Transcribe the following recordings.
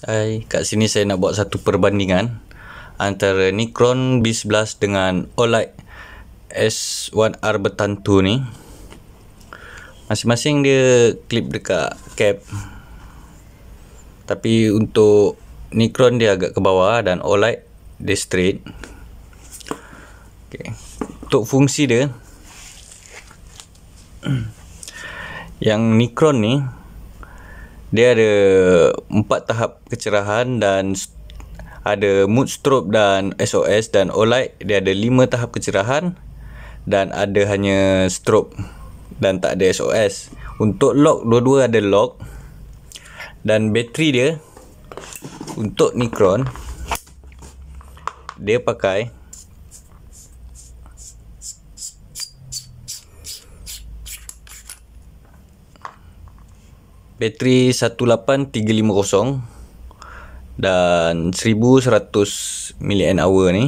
Hai, kat sini saya nak buat satu perbandingan antara Nikron B11 dengan OLED S1R bertantu ni. Masing-masing dia clip dekat cap. Tapi untuk Nikron dia agak ke bawah dan OLED dia straight. Okay. Untuk fungsi dia yang Nikron ni dia ada empat tahap kecerahan dan ada mood strobe dan SOS dan olight dia ada lima tahap kecerahan dan ada hanya strobe dan tak ada SOS untuk lock dua-dua ada lock dan bateri dia untuk Nikron dia pakai bateri 18350 dan 1100 mAh ni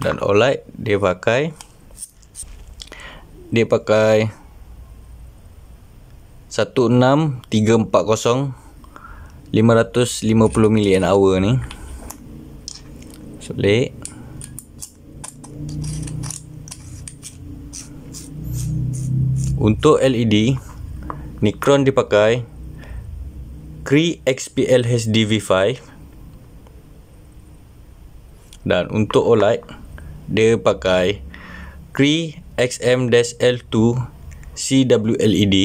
dan OLED dia pakai dia pakai 16340 550 mAh ni solid Untuk LED, Nikron dipakai Cree XPL HD V5 dan untuk OLED dia pakai Cree XM-L2 CWLED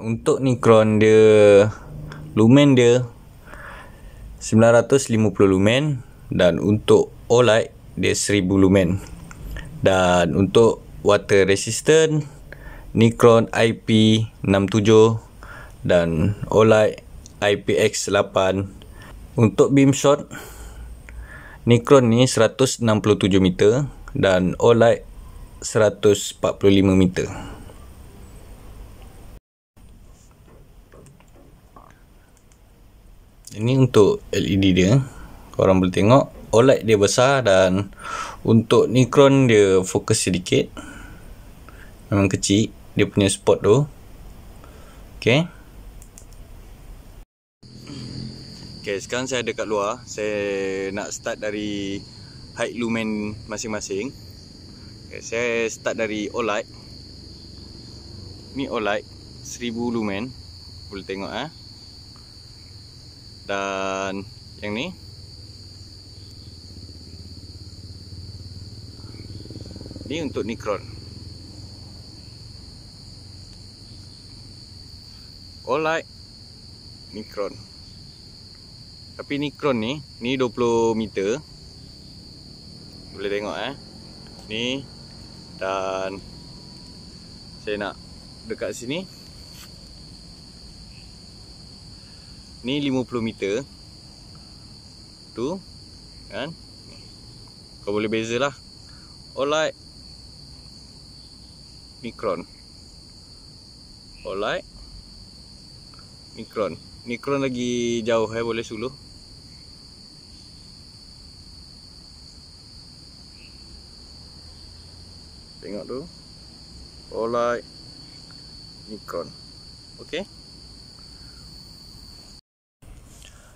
untuk Nikron dia lumen dia 950 lumen dan untuk OLED dia 1000 lumen dan untuk water resistant Nikron IP67 dan Olight IPX8 Untuk beam shot Nikron ni 167 meter dan Olight 145 meter Ini untuk LED dia Korang boleh tengok OLED dia besar dan untuk Nikon dia fokus sedikit. Memang kecil dia punya spot tu. Okay. Okay, sekarang saya ada kat luar. Saya nak start dari height lumen masing-masing. Okay, saya start dari OLED. Ni OLED 1000 lumen. Boleh tengok ah. Dan yang ni ni untuk Nikron Olight Nikron Tapi Nikron ni Ni 20 meter Boleh tengok eh Ni Dan Saya nak Dekat sini Ni 50 meter Tu Kan Kau boleh bezalah Olight mikron alright mikron mikron lagi jauh eh boleh suluh tengok tu alright mikron Okay.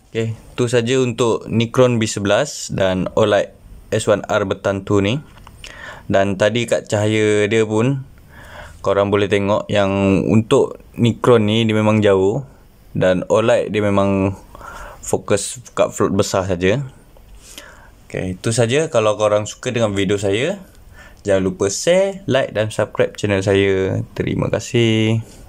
Okay, tu saja untuk Nikron B11 dan alright S1R betan ni dan tadi kat cahaya dia pun korang boleh tengok yang untuk Nikron ni dia memang jauh dan OLED dia memang fokus kat float besar saja. Okay, itu saja kalau korang suka dengan video saya. Jangan lupa share, like dan subscribe channel saya. Terima kasih.